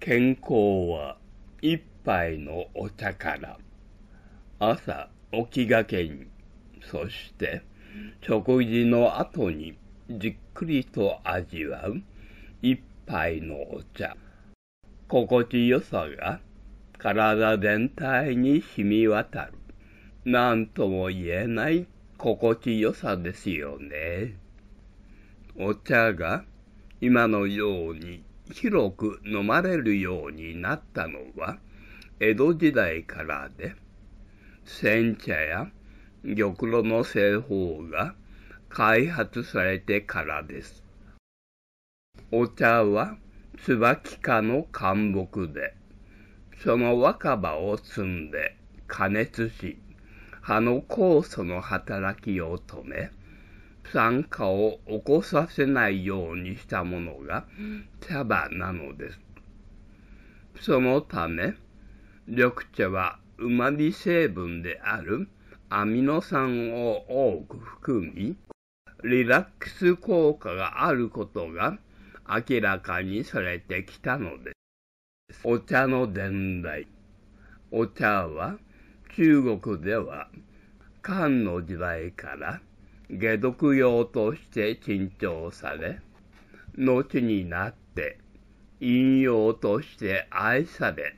健康は一杯のお茶から。朝起きがけに、そして食事の後にじっくりと味わう一杯のお茶。心地よさが体全体に染み渡る。何とも言えない心地よさですよね。お茶が今のように広く飲まれるようになったのは江戸時代からで煎茶や玉露の製法が開発されてからです。お茶は椿科の灌木で、その若葉を摘んで加熱し、葉の酵素の働きを止め、酸化を起こさせないようにしたものが茶葉なのです。そのため、緑茶は旨味成分であるアミノ酸を多く含み、リラックス効果があることが明らかにされてきたのです。お茶の伝来。お茶は中国では漢の時代から解毒用として珍重され、後になって引用として愛され、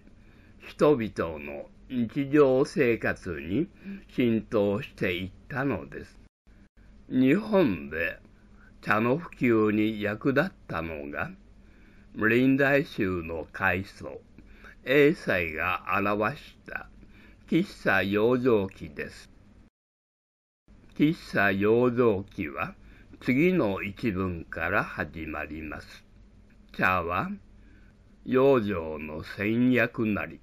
人々の日常生活に浸透していったのです。日本で茶の普及に役立ったのが、臨大衆の階層、英才が表した喫茶養生記です。喫茶養蔵記は次の一文から始まります。茶は養生の戦略なり、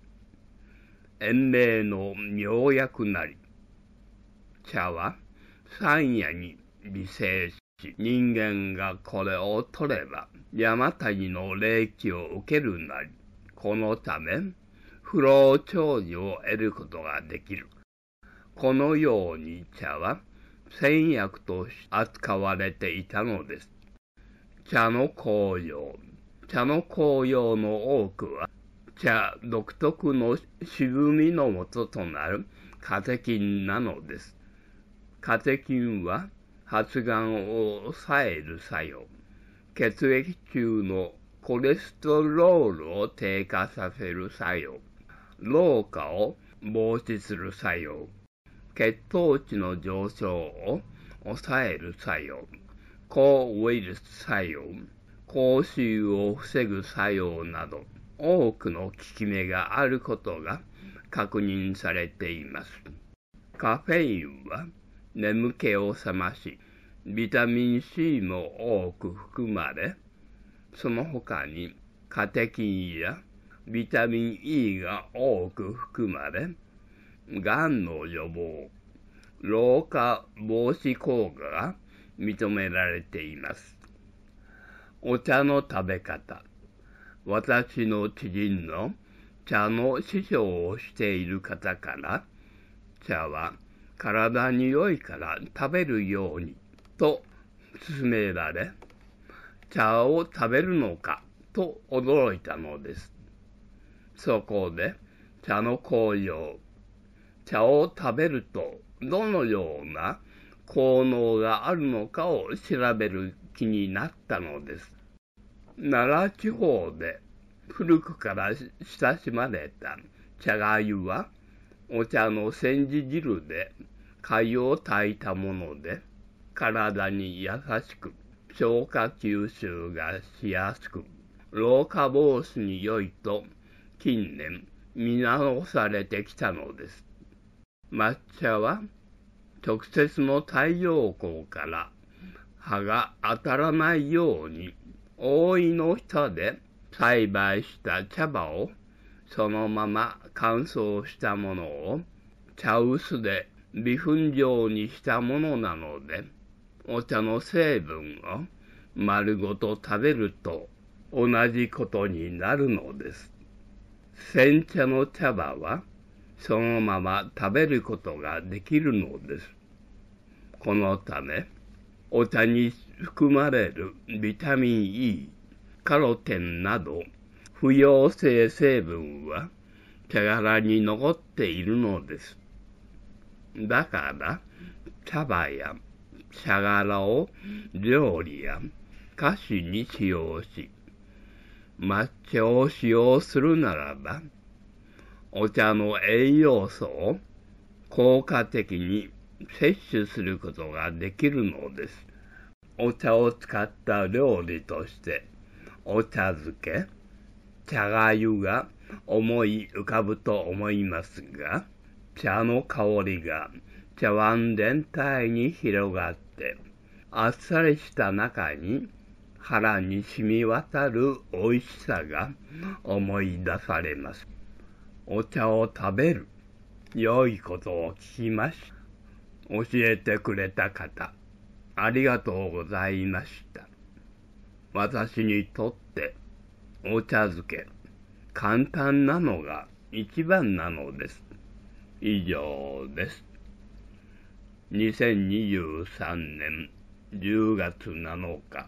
延命の妙薬なり。茶は山夜に微生し、人間がこれを取れば、山谷の霊気を受けるなり、このため、不老長寿を得ることができる。このように茶は、戦薬と扱われていたのです。茶の紅葉。茶の紅葉の多くは、茶独特の渋みの元となるカテキンなのです。カテキンは発がんを抑える作用、血液中のコレステロールを低下させる作用、老化を防止する作用、血糖値の上昇を抑える作用、抗ウイルス作用、口臭を防ぐ作用など、多くの効き目があることが確認されています。カフェインは眠気を覚まし、ビタミン C も多く含まれ、その他にカテキンやビタミン E が多く含まれ、がんの予防、老化防止効果が認められています。お茶の食べ方。私の知人の茶の師匠をしている方から、茶は体に良いから食べるようにと勧められ、茶を食べるのかと驚いたのです。そこで茶の紅葉、茶を食べるとどのような効能があるのかを調べる気になったのです。奈良地方で古くから親しまれた茶がゆはお茶の煎じ汁で貝を炊いたもので体に優しく消化吸収がしやすく老化防止に良いと近年見直されてきたのです。抹茶は直接の太陽光から葉が当たらないように覆いの下で栽培した茶葉をそのまま乾燥したものを茶臼で微粉状にしたものなのでお茶の成分を丸ごと食べると同じことになるのです。煎茶の茶葉はそのまま食べることができるのです。このため、お茶に含まれるビタミン E、カロテンなど不溶性成分は手柄に残っているのです。だから、茶葉や茶殻を料理や菓子に使用し、抹茶を使用するならば、お茶の栄養素を効果的に摂取することができるのです。お茶を使った料理として、お茶漬け、茶がゆが思い浮かぶと思いますが、茶の香りが茶碗全体に広がって、あっさりした中に腹に染み渡る美味しさが思い出されます。お茶を食べる。良いことを聞きました。教えてくれた方、ありがとうございました。私にとってお茶漬け、簡単なのが一番なのです。以上です。2023年10月7日。